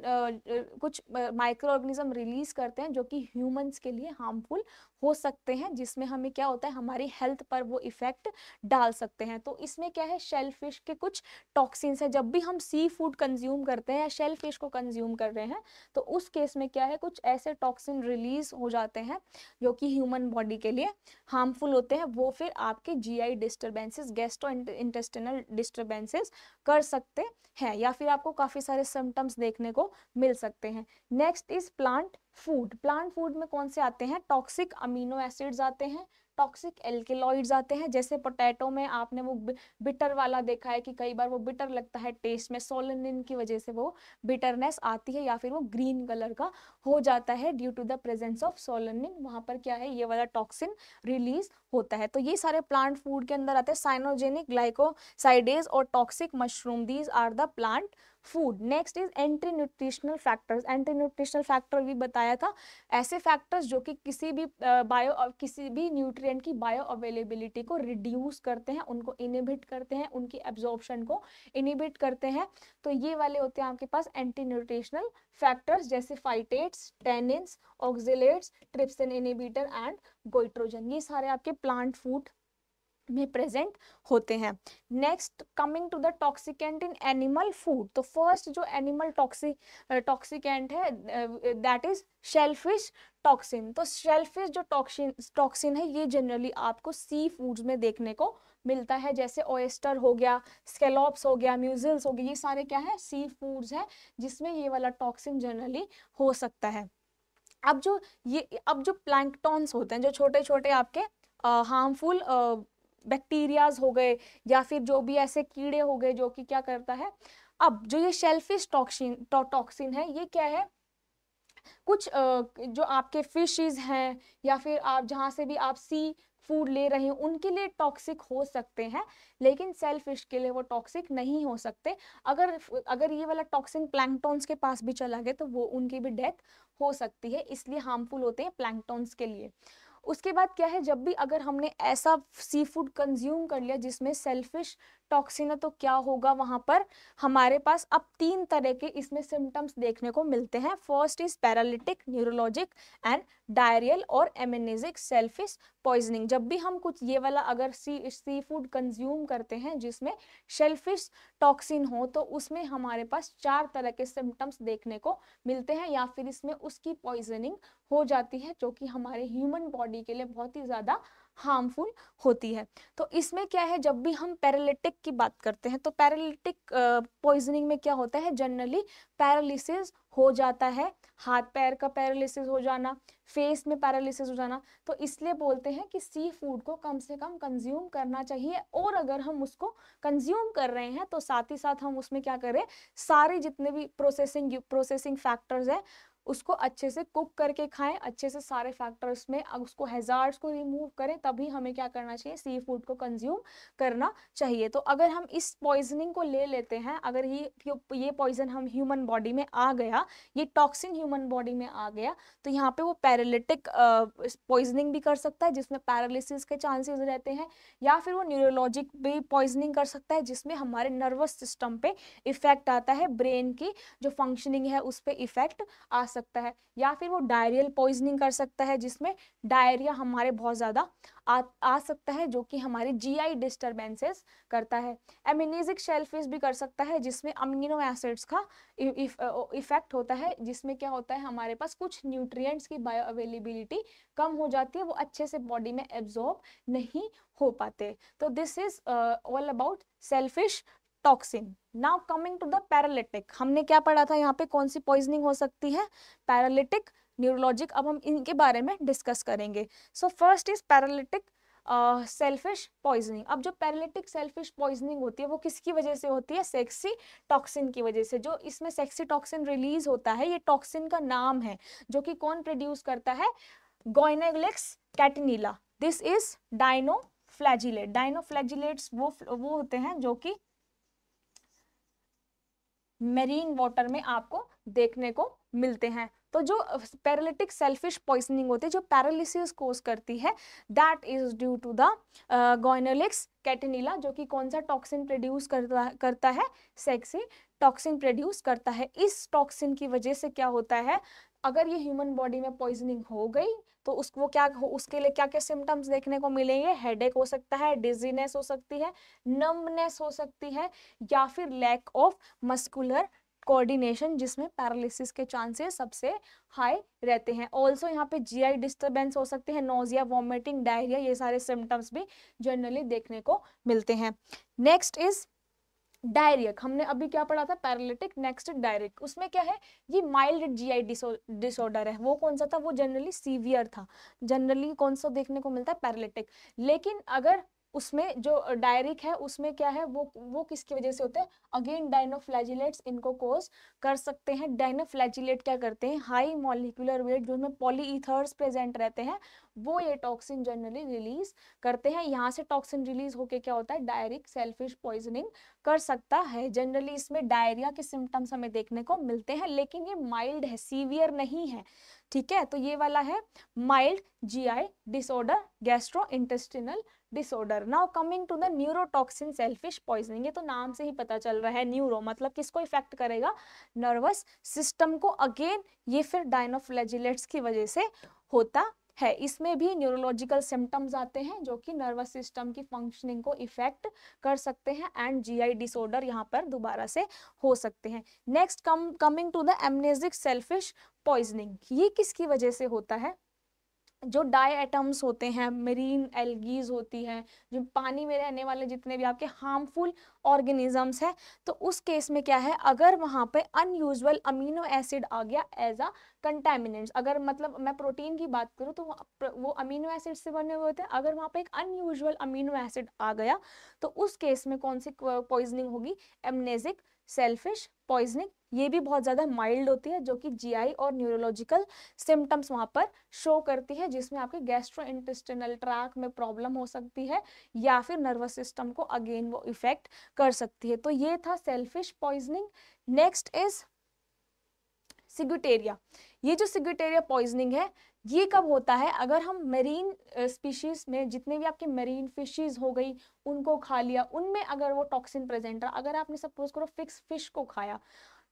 कुछ माइक्रो ऑर्गेनिज्म रिलीज करते हैं जो कि ह्यूमंस के लिए हार्मफुल हो सकते हैं जिसमें हमें क्या होता है हमारी हेल्थ पर वो इफेक्ट डाल सकते हैं तो इसमें क्या है शेल फिश के कुछ टॉक्सिन्स हैं जब भी हम सी फूड कंज्यूम करते हैं या शेल फिश को कंज्यूम कर रहे हैं तो उस केस में क्या है कुछ ऐसे टॉक्सिन रिलीज हो जाते हैं जो कि ह्यूमन बॉडी के लिए हार्मफुल होते हैं वो फिर आपके G I disturbances gastro intestinal disturbances कर सकते हैं या फिर आपको काफ़ी सारे सिम्टम्स देखने को मिल सकते हैं next is plant food plant food में कौन से आते हैं टॉक्सिक अमीनो एसिड्स आते हैं टॉक्सिक एल्केलॉइड्स आते हैं जैसे पोटैटो में आपने वो बिटर वाला देखा है कि कई बार वो बिटर लगता है टेस्ट में सोलनिन की वजह से वो बिटरनेस आती है या फिर वो ग्रीन कलर का हो जाता है due to the presence of solanine वहाँ पर क्या है ये वाला टॉक्सिन रिलीज होता है तो ये सारे प्लांट फूड के अंदर आते हैं साइनोजेनिक ग्लाइकोसाइडेज और toxic mushroom these are the plant food next is anti nutritional factors anti nutritional factor भी बताया था ऐसे फैक्टर्स जो कि किसी भी बायो किसी भी न्यूट्रिएंट की बायो अवेलेबिलिटी को रिड्यूस करते हैं उनको इनिबिट करते हैं उनकी एब्जॉर्प्शन को इनिबिट करते हैं तो ये वाले होते हैं आपके पास एंटी न्यूट्रिशनल फैक्टर्स जैसे phytates tannins oxalates trypsin inhibitor and goitrogen ये सारे आपके प्लांट फूड में प्रेजेंट होते हैं next coming to the toxicant in animal food तो फर्स्ट जो एनिमल टॉक्सी टॉक्सिकेंट है दैट इज शेलफिश टॉक्सिन तो शेलफिश जो टॉक्सिन टॉक्सिन है ये जनरली आपको सी फूड्स में देखने को मिलता है जैसे ओएस्टर हो गया स्केलॉप्स हो गया म्यूजल्स हो गया ये सारे क्या है सी फूड्स है जिसमें ये वाला टॉक्सिन जनरली हो सकता है अब जो ये अब जो प्लैंकटॉन्स होते हैं जो छोटे छोटे आपके हार्मफुल uh, बैक्टीरियाज हो गए या फिर जो भी ऐसे कीड़े हो गए जो कि क्या करता है अब जो ये शेल्फिश टॉक्सिन टॉक्सिन है ये क्या है कुछ जो आपके फिशेस हैं या फिर आप जहाँ से भी आप सी फूड ले रहे हैं उनके लिए टॉक्सिक हो सकते हैं लेकिन सेल के लिए वो टॉक्सिक नहीं हो सकते अगर अगर ये वाला टॉक्सिन प्लैंकटोन्स के पास भी चला गया तो वो उनकी भी डेथ हो सकती है इसलिए हार्मफुल होते हैं प्लैंकटोन्स के लिए उसके बाद क्या है जब भी अगर हमने ऐसा सी फूड कंज्यूम कर लिया जिसमें सेल्फिश टॉक्सिन है तो क्या होगा वहां पर हमारे पास अब तीन तरह के इसमें सिम्टम्स देखने को मिलते हैं first is paralytic neurologic and diarrhoeal और एमिनेजिक सेल्फिश पॉइजनिंग जब भी हम कुछ ये वाला अगर सी सी फूड कंज्यूम करते हैं जिसमें शेल्फिश टॉक्सिन हो तो उसमें हमारे पास चार तरह के सिम्टम्स देखने को मिलते हैं या फिर इसमें उसकी पॉइजनिंग हो जाती है जो कि हमारे ह्यूमन बॉडी के लिए बहुत ही ज़्यादा हार्मफुल होती है तो इसमें क्या है जब भी हम पैरालिटिक की बात करते हैं तो पैरालिटिक पॉइजनिंग में क्या होता है जनरली पैरालिसिस हो जाता है हाथ पैर का पैरालिसिस हो जाना फेस में पैरालिसिस हो जाना तो इसलिए बोलते हैं कि सी फूड को कम से कम कंज्यूम करना चाहिए और अगर हम उसको कंज्यूम कर रहे हैं तो साथ ही साथ हम उसमें क्या करें सारे जितने भी प्रोसेसिंग प्रोसेसिंग फैक्टर्स हैं उसको अच्छे से कुक करके खाएं अच्छे से सारे फैक्टर्स में उसको हेजार्ड्स को रिमूव करें तभी हमें क्या करना चाहिए सी फूड को कंज्यूम करना चाहिए तो अगर हम इस पॉइजनिंग को ले लेते हैं अगर ये ये पॉइजन हम ह्यूमन बॉडी में आ गया ये टॉक्सिन ह्यूमन बॉडी में आ गया तो यहाँ पे वो पैरालिटिक पॉइजनिंग भी कर सकता है जिसमें पैरालिसिस के चांसेज रहते हैं या फिर वो न्यूरोलॉजिक भी पॉइजनिंग कर सकता है जिसमें हमारे नर्वस सिस्टम पे इफेक्ट आता है ब्रेन की जो फंक्शनिंग है उस पर इफेक्ट आ सकता है या फिर वो डायरियल पॉइजनिंग कर सकता है जिसमें डायरिया हमारे बहुत ज़्यादा आ, आ सकता है जो कि हमारे जीआई डिस्टरबेंसेस करता है एमिनेजिक शेलफिश भी कर सकता है जिसमें अमीनो एसिड्स का इफेक्ट होता है जिसमें क्या होता है हमारे पास कुछ न्यूट्रिएंट्स की बायो अवेलेबिलिटी कम हो जाती है वो अच्छे से बॉडी में एब्जॉर्ब नहीं हो पाते तो this is all about shellfish toxin now coming to the paralytic हमने क्या पढ़ा था यहाँ पे कौन सी पॉइजनिंग हो सकती है पैरालिटिक न्यूरोलॉजिक अब हम इनके बारे में डिस्कस करेंगे so first is paralytic shellfish poisoning अब जो पैरालिटिक सेल्फिश पॉइजनिंग होती है वो किसकी वजह से होती है सेक्सी टॉक्सिन की वजह से जो इसमें सेक्सी टॉक्सिन रिलीज होता है ये टॉक्सिन का नाम है जो कि कौन प्रोड्यूस करता है Gonyaulax catenella this is dinoflagellate flagellates वो वो होते हैं जो कि मेरीन वाटर में आपको देखने को मिलते हैं तो जो पैरालिटिक सेल्फिश पॉइसनिंग होती है जो पैरालिसिस कोस करती है that is due to the Gonyaulax catenella जो कि कौन सा टॉक्सिन प्रोड्यूस करता करता है सेक्सी टॉक्सिन प्रोड्यूस करता है इस टॉक्सिन की वजह से क्या होता है अगर ये ह्यूमन बॉडी में पॉइजनिंग हो गई तो उसको क्या उसके लिए क्या क्या सिम्टम्स देखने को मिलेंगे हेडेक हो सकता है डिजीनेस हो सकती है नम्बनेस हो सकती है या फिर लैक ऑफ मस्कुलर कोऑर्डिनेशन जिसमें पैरालिसिस के चांसेस सबसे हाई रहते हैं ऑल्सो यहाँ पे जीआई डिस्टरबेंस हो सकते हैं नोजिया वॉमिटिंग डायरिया ये सारे सिम्टम्स भी जनरली देखने को मिलते हैं नेक्स्ट इज डायरिक हमने अभी क्या पढ़ा था पैरालिटिक नेक्स्ट डायरिक उसमें क्या है ये माइल्ड जीआई डिसऑर्डर है वो कौन सा था वो जनरली सीवियर था जनरली कौन सा देखने को मिलता है पैरालिटिक लेकिन अगर उसमें जो डायरिक है उसमें क्या है वो वो किसकी वजह से होते हैं अगेन डायनोफ्लैजिलेट्स इनको कोज कर सकते हैं डायनोफ्लैजिलेट क्या करते हैं हाई मॉलिकुलर वेट जो उनमें पॉलीईथर्स प्रेजेंट रहते हैं वो ये टॉक्सिन जनरली रिलीज करते हैं यहाँ से टॉक्सिन रिलीज होके क्या होता है डायरिक सेल्फिश पॉइजनिंग कर सकता है जनरली इसमें डायरिया के सिम्टम्स हमें देखने को मिलते हैं लेकिन ये माइल्ड है सीवियर नहीं है ठीक है तो ये वाला है mild GI disorder gastrointestinal disorder now coming to the neurotoxin shellfish poisoning ये तो नाम से ही पता चल रहा है न्यूरो मतलब किसको इफेक्ट करेगा नर्वस सिस्टम को अगेन ये फिर डायनोफ्लेजिलेट्स की वजह से होता है इसमें भी न्यूरोलॉजिकल सिम्टम्स आते हैं जो कि नर्वस सिस्टम की फंक्शनिंग को इफेक्ट कर सकते हैं एंड जीआई डिसऑर्डर यहां पर दोबारा से हो सकते हैं next come coming to the amnesic shellfish poisoning ये किसकी वजह से होता है जो डाई एटम्स होते हैं मरीन एलगीज होती हैं जो पानी में रहने वाले जितने भी आपके हार्मफुल ऑर्गेनिजम्स हैं तो उस केस में क्या है अगर वहाँ पे अनयूजल अमीनो एसिड आ गया एज अ कंटेमिनेंट्स अगर मतलब मैं प्रोटीन की बात करूँ तो वो अमीनो एसिड से बने हुए होते हैं अगर वहाँ पे एक अनयूजल अमीनो एसिड आ गया तो उस केस में कौन सी पॉइजनिंग होगी एमनेजिक सेल्फिश पॉइजनिंग ये भी बहुत ज़्यादा माइल्ड होती है जो कि जीआई और न्यूरोलॉजिकल सिम्टम्स वहां पर शो करती है जिसमें आपके गैस्ट्रो इंटेस्टिनल ट्रैक में प्रॉब्लम हो सकती है या फिर नर्वस सिस्टम को अगेन वो इफेक्ट कर सकती है तो ये था shellfish poisoning next is ciguatera ये जो सिग्यूटेरिया पॉइजनिंग है ये कब होता है अगर हम मेरीन स्पीशीज़ में जितने भी आपके मेरीन फिशीज हो गई उनको खा लिया उनमें अगर वो टॉक्सिन प्रेजेंट रहा अगर आपने सपोज करो फिक्स फिश को खाया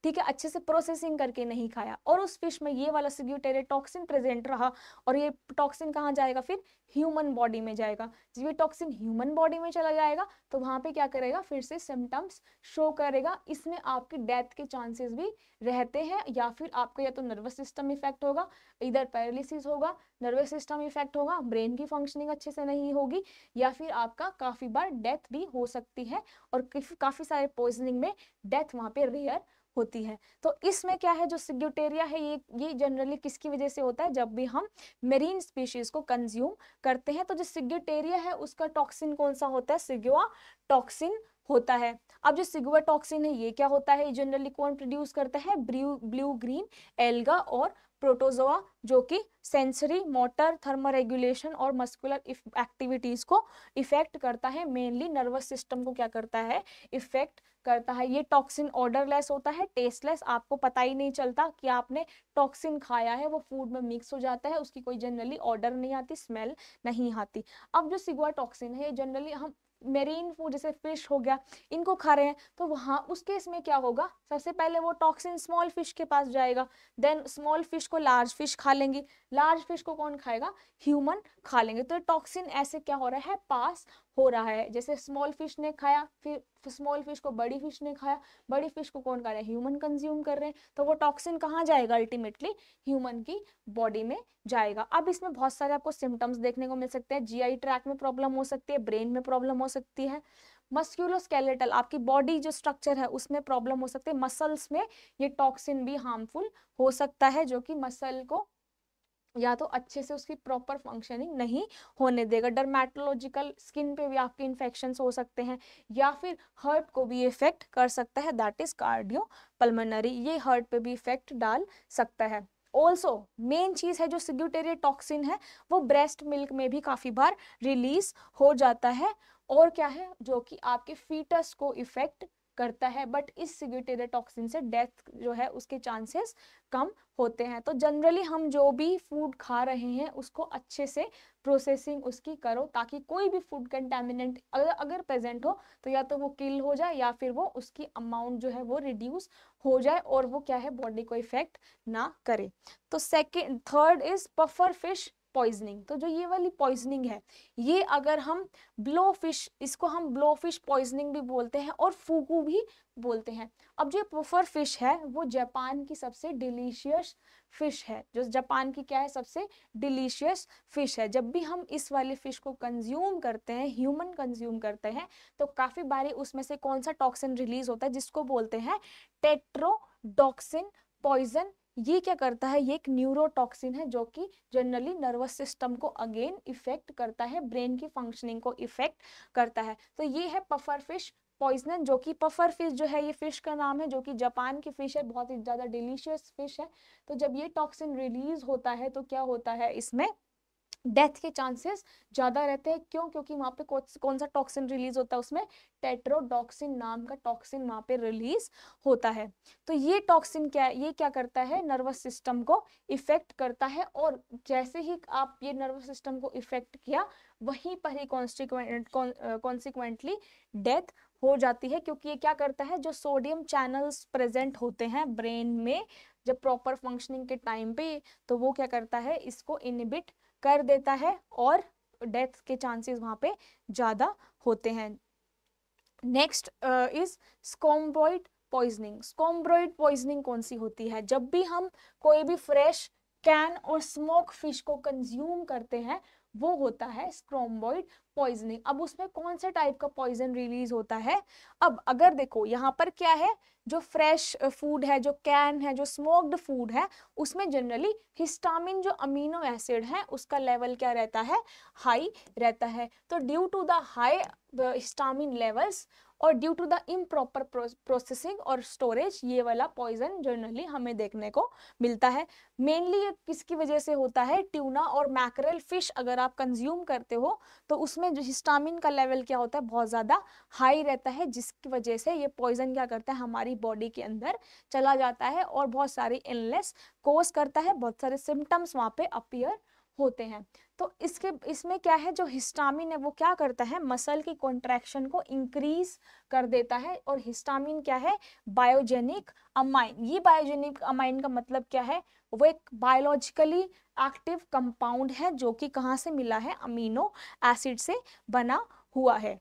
ठीक है अच्छे से प्रोसेसिंग करके नहीं खाया और उस फिश में ये वाला सिग्यूटेरे टॉक्सिन प्रेजेंट रहा और ये टॉक्सिन कहाँ जाएगा फिर ह्यूमन बॉडी में जाएगा जब ये टॉक्सिन ह्यूमन बॉडी में चला जाएगा तो वहाँ पे क्या करेगा फिर से सिम्टम्स शो करेगा इसमें आपकी डेथ के चांसेस भी रहते हैं या फिर आपका या तो नर्वस सिस्टम इफेक्ट होगा इधर पैरालिसिस होगा नर्वस सिस्टम इफेक्ट होगा ब्रेन की फंक्शनिंग अच्छे से नहीं होगी या फिर आपका काफ़ी बार डेथ भी हो सकती है और काफ़ी सारे पॉइजनिंग में डेथ वहाँ पे रेयर होती है तो इसमें क्या है जो सिग्यूटेरिया है ये ये जनरली किसकी वजह से होता है जब भी हम मेरीन स्पीशीज को कंज्यूम करते हैं तो जो सिग्यूटेरिया है उसका टॉक्सिन कौन सा होता है सिग्वा टॉक्सिन होता है अब जो सिग्वा टॉक्सिन है ये क्या होता है ये जनरली कौन प्रोड्यूस करता है ब्लू ब्लू ग्रीन एल्गा और प्रोटोजोआ जो कि सेंसरी मोटर थर्मोरेगुलेशन और मस्कुलर एक्टिविटीज को इफेक्ट करता है मेनली नर्वस सिस्टम को क्या करता है इफेक्ट करता है ये टॉक्सिन ऑर्डरलेस होता है टेस्टलेस आपको पता ही नहीं चलता कि आपने टॉक्सिन खाया है वो फूड में मिक्स हो जाता है उसकी कोई जनरली ऑर्डर नहीं आती स्मेल नहीं आती अब जो सिगुआ टॉक्सिन है ये जनरली हम मेरीन फूड जैसे फिश हो गया इनको खा रहे हैं तो वहाँ उस केस में क्या होगा सबसे पहले वो टॉक्सिन स्मॉल फिश के पास जाएगा देन स्मॉल फिश को लार्ज फिश खा लेंगी लार्ज फिश को कौन खाएगा ह्यूमन खा लेंगे तो टॉक्सिन ऐसे क्या हो रहा है पास हो रहा है जैसे स्मॉल फिश ने खाया फिर स्मॉल फिश को बड़ी फिश ने खाया बड़ी फिश को कौन कर रहा है ह्यूमन कंज्यूम कर रहे हैं तो वो टॉक्सिन कहाँ जाएगा अल्टीमेटली ह्यूमन की बॉडी में जाएगा अब इसमें बहुत सारे आपको सिम्टम्स देखने को मिल सकते हैं जीआई ट्रैक में प्रॉब्लम हो सकती है ब्रेन में प्रॉब्लम हो सकती है मस्क्यूलोस्केलेटल आपकी बॉडी जो स्ट्रक्चर है उसमें प्रॉब्लम हो सकती है मसल्स में ये टॉक्सिन भी हार्मफुल हो सकता है जो कि मसल को या तो अच्छे से उसकी प्रॉपर फंक्शनिंग नहीं होने देगा डर्मेटोलॉजिकल स्किन पे भी आपके इन्फेक्शन हो सकते हैं या फिर हर्ट को भी इफेक्ट कर सकता है दैट इज कार्डियो पल्मोनरी ये हर्ट पे भी इफेक्ट डाल सकता है ऑल्सो मेन चीज़ है जो सिग्यूटेरिया टॉक्सिन है वो ब्रेस्ट मिल्क में भी काफ़ी बार रिलीज हो जाता है और क्या है जो कि आपके फीटस को इफेक्ट करता है बट इस सिग्यूटेरिया टॉक्सिन से डेथ जो है उसके चांसेस कम होते हैं तो जनरली हम जो भी फूड खा रहे हैं उसको अच्छे से प्रोसेसिंग उसकी करो ताकि कोई भी फूड कंटेमिनेंट अगर अगर प्रेजेंट हो तो या तो वो किल हो जाए या फिर वो उसकी अमाउंट जो है वो रिड्यूस हो जाए और वो क्या है बॉडी को इफेक्ट ना करे तो second third is puffer fish poisoning तो जो ये वाली पॉइजनिंग है ये अगर हम ब्लो फिश इसको हम ब्लो फिश पॉइजनिंग भी बोलते हैं और फूकू भी बोलते हैं अब जो पुफर फिश है वो जापान की सबसे डिलीशियस फिश है जो जापान की क्या है सबसे डिलीशियस फिश है जब भी हम इस वाले फिश को कंज्यूम करते हैं ह्यूमन कंज्यूम करते हैं तो काफ़ी बारी उसमें से कौन सा टॉक्सिन रिलीज होता है जिसको बोलते हैं टेट्रोडॉक्सिन पॉइजन ये क्या करता है ये एक न्यूरोटॉक्सिन है जो कि जनरली नर्वस सिस्टम को अगेन इफेक्ट करता है ब्रेन की फंक्शनिंग को इफेक्ट करता है तो ये है पफर फिश पॉइजनन जो कि पफर फिश जो है ये फिश का नाम है जो कि जापान की फिश है बहुत ही ज़्यादा डिलीशियस फिश है तो जब ये टॉक्सिन रिलीज होता है तो क्या होता है इसमें डेथ के चांसेस ज़्यादा रहते हैं क्यों क्योंकि वहाँ पे कौन सा टॉक्सिन रिलीज होता है उसमें टेट्रोडॉक्सिन नाम का टॉक्सिन वहाँ पे रिलीज होता है तो ये टॉक्सिन क्या ये क्या करता है नर्वस सिस्टम को इफेक्ट करता है और जैसे ही आप ये नर्वस सिस्टम को इफेक्ट किया वहीं पर ही कॉन्सिक्वेंटली डेथ हो जाती है क्योंकि ये क्या करता है जो सोडियम चैनल्स प्रेजेंट होते हैं ब्रेन में जब प्रॉपर फंक्शनिंग के टाइम पे तो वो क्या करता है इसको इनिबिट कर देता है और डेथ के चांसेस वहां पे ज़्यादा होते हैं next is scombroid poisoning scombroid poisoning कौन सी होती है जब भी हम कोई भी फ्रेश कैन और स्मोक फिश को कंज्यूम करते हैं वो होता है स्क्रोम्बॉइड पॉइजनिंग अब उसमें कौन से टाइप का पॉइजन रिलीज होता है अब अगर देखो यहाँ पर क्या है जो फ्रेश फूड है जो कैन है जो स्मोक्ड फूड है उसमें जनरली हिस्टामिन जो अमीनो एसिड है उसका लेवल क्या रहता है हाई रहता है तो due to the high histamine levels और due to the improper processing और स्टोरेज ये वाला पॉइजन जनरली हमें देखने को मिलता है मेनली ये किसकी वजह से होता है ट्यूना और मैकरल फिश अगर आप कंज्यूम करते हो तो उसमें जो हिस्टामिन का लेवल क्या होता है बहुत ज़्यादा हाई रहता है जिसकी वजह से ये पॉइजन क्या करता है हमारी बॉडी के अंदर चला जाता है और बहुत सारी इलनेस कोस करता है बहुत सारे सिम्टम्स वहाँ पे अपियर होते हैं तो इसके इसमें क्या है जो हिस्टामिन है वो क्या करता है मसल की कॉन्ट्रैक्शन को इंक्रीज कर देता है और हिस्टामिन क्या है बायोजेनिक अमाइन ये बायोजेनिक अमाइन का मतलब क्या है वो एक बायोलॉजिकली एक्टिव कंपाउंड है जो कि कहाँ से मिला है अमीनो एसिड से बना हुआ है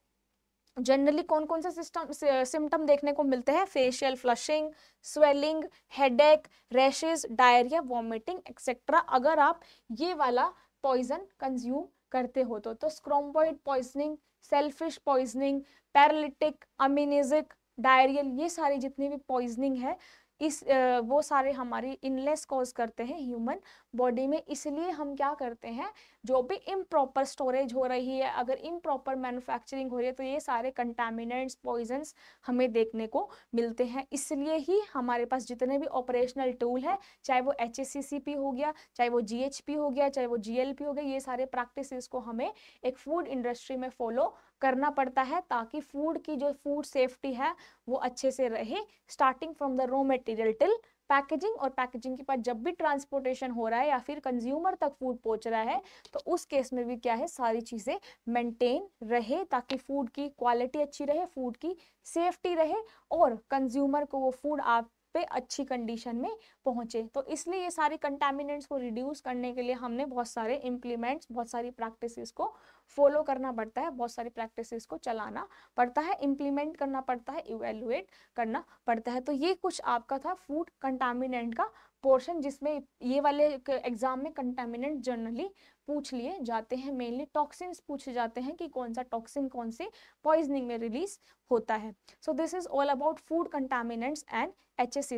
जनरली कौन कौन से सिस्टम सिम्टम देखने को मिलते हैं facial flushing swelling headache rashes diarrhoea vomiting etcetera अगर आप ये वाला पॉइजन कंज्यूम करते हो तो, तो scombroid poisoning shellfish poisoning paralytic amnesic diarrhoeal ये सारी जितनी भी पॉइजनिंग है इस वो सारे हमारी इनलेस कॉज करते हैं ह्यूमन बॉडी में इसलिए हम क्या करते हैं जो भी इम्प्रॉपर स्टोरेज हो रही है अगर इम्प्रॉपर मैन्युफैक्चरिंग हो रही है तो ये सारे कंटामिनेंट्स पॉइजन्स हमें देखने को मिलते हैं इसलिए ही हमारे पास जितने भी ऑपरेशनल टूल है चाहे वो एच हो गया चाहे वो जी हो गया चाहे वो जी हो गया ये सारे प्रैक्टिस को हमें एक फूड इंडस्ट्री में फॉलो करना पड़ता है ताकि फूड की जो फूड सेफ्टी है वो अच्छे से रहे starting from the raw material till packaging और पैकेजिंग के बाद जब भी ट्रांसपोर्टेशन हो रहा है या फिर कंज्यूमर तक फूड पहुंच रहा है तो उस केस में भी क्या है सारी चीज़ें मेंटेन रहे ताकि फूड की क्वालिटी अच्छी रहे फूड की सेफ्टी रहे और कंज्यूमर को वो फूड आप पे अच्छी कंडीशन में पहुंचे तो इसलिए ये सारे कंटेमिनेंट्स को रिड्यूस करने के लिए हमने बहुत सारे इम्प्लीमेंट्स बहुत सारी प्रैक्टिस को फॉलो करना पड़ता है बहुत सारी प्रैक्टिस को चलाना पड़ता है इम्प्लीमेंट करना पड़ता है इवेलुएट करना पड़ता है तो ये कुछ आपका था फूड कंटामिनेंट का पोर्शन जिसमें ये वाले एग्जाम में कंटामिनेंट जनरली पूछ लिए जाते हैं मेनली टॉक्सिन्स पूछे जाते हैं कि कौन सा टॉक्सिन कौन से पॉइजनिंग में रिलीज होता है so this is all about food contaminants and H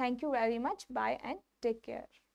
thank you very much bye and take care